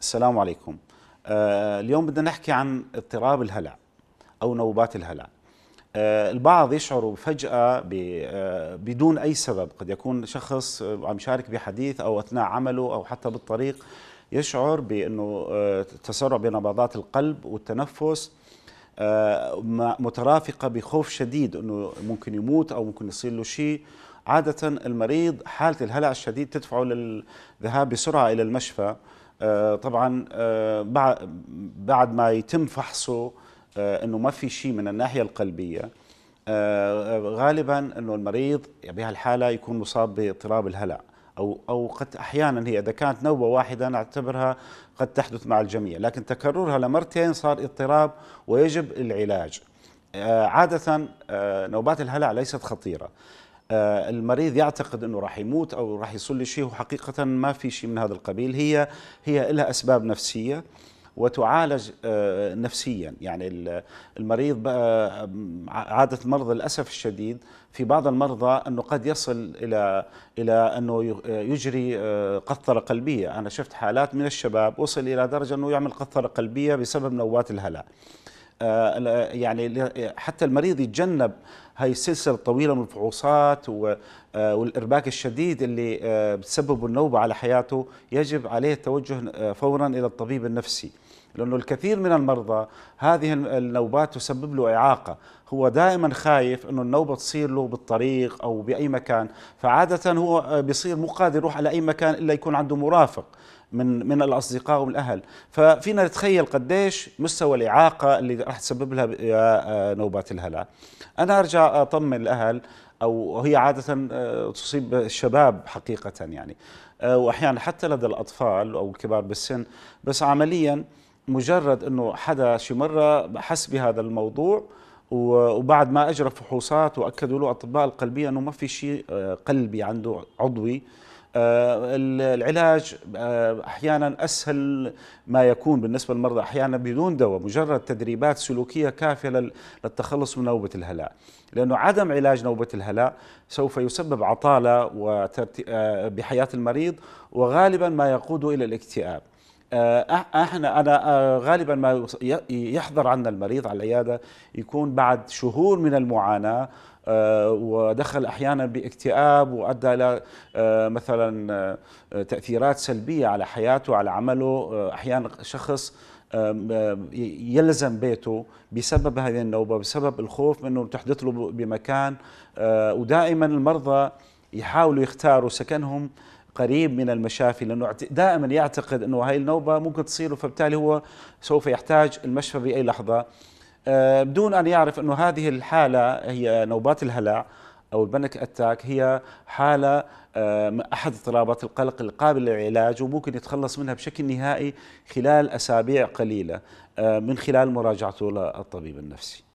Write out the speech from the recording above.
السلام عليكم آه اليوم بدنا نحكي عن اضطراب الهلع أو نوبات الهلع آه البعض يشعر فجأة آه بدون أي سبب قد يكون شخص آه، عم يشارك بحديث أو أثناء عمله أو حتى بالطريق يشعر بأنه آه، تسرع بنبضات القلب والتنفس آه، مترافقة بخوف شديد أنه ممكن يموت أو ممكن يصير له شيء عادة المريض حالة الهلع الشديد تدفعه للذهاب بسرعة إلى المشفى آه، طبعا آه، بعد ما يتم فحصه آه، انه ما في شيء من الناحيه القلبيه غالبا انه المريض بهالحاله يكون مصاب باضطراب الهلع او او قد احيانا هي اذا كانت نوبه واحده نعتبرها قد تحدث مع الجميع لكن تكررها لمرتين صار اضطراب ويجب العلاج عاده نوبات الهلع ليست خطيره آه، المريض يعتقد انه راح يموت او راح يصلي شيء وحقيقه ما في شيء من هذا القبيل هي هي لها اسباب نفسيه وتعالج آه، نفسيا يعني المريض آه، عادة المرضى للأسف الشديد في بعض المرضى أنه قد يصل إلى إلى أنه يجري قطرة قلبية أنا شفت حالات من الشباب وصل إلى درجة أنه يعمل قطرة قلبية بسبب نوبات الهلع آه، يعني حتى المريض يتجنب هاي السلسله الطويله من الفحوصات آه، والارباك الشديد اللي آه، بتسبب النوبه على حياته يجب عليه التوجه فورا الى الطبيب النفسي لأنه الكثير من المرضى هذه النوبات تسبب له إعاقة هو دائما خايف أنه النوبة تصير له بالطريق أو بأي مكان فعادة هو بيصير مو قادر يروح على أي مكان إلا يكون عنده مرافق من من الاصدقاء ومن الاهل ففينا نتخيل قديش مستوى الاعاقه اللي راح تسبب لها آه، نوبات الهلع انا ارجع اطمن الاهل او هي عاده آه، تصيب الشباب حقيقه يعني آه، واحيانا حتى لدى الاطفال او الكبار بالسن بس عمليا مجرد انه حدا شي مره بحس بهذا الموضوع وبعد ما اجرى فحوصات واكدوا له اطباء القلبيه انه ما في شيء آه، قلبي عنده عضوي آه، العلاج آه، احيانا اسهل ما يكون بالنسبه للمرضى احيانا بدون دواء مجرد تدريبات سلوكيه كافيه للتخلص من نوبه الهلاء لانه عدم علاج نوبه الهلاء سوف يسبب عطاله بحياه المريض وغالبا ما يقود الى الاكتئاب آه، احنا انا آه، غالبا ما يحضر عنا المريض على العياده يكون بعد شهور من المعاناه آه، ودخل احيانا باكتئاب وادى الى مثلا تاثيرات سلبيه على حياته على عمله احيانا شخص يلزم بيته بسبب هذه النوبه بسبب الخوف انه تحدث له بمكان ودائما المرضى يحاولوا يختاروا سكنهم قريب من المشافي لانه دائما يعتقد انه هاي النوبه ممكن تصير فبالتالي هو سوف يحتاج المشفى باي لحظه آه، بدون ان يعرف انه هذه الحاله هي نوبات الهلع او البنك اتاك هي حاله آه، احد اضطرابات القلق القابله للعلاج وممكن يتخلص منها بشكل نهائي خلال اسابيع قليله آه، من خلال مراجعته للطبيب النفسي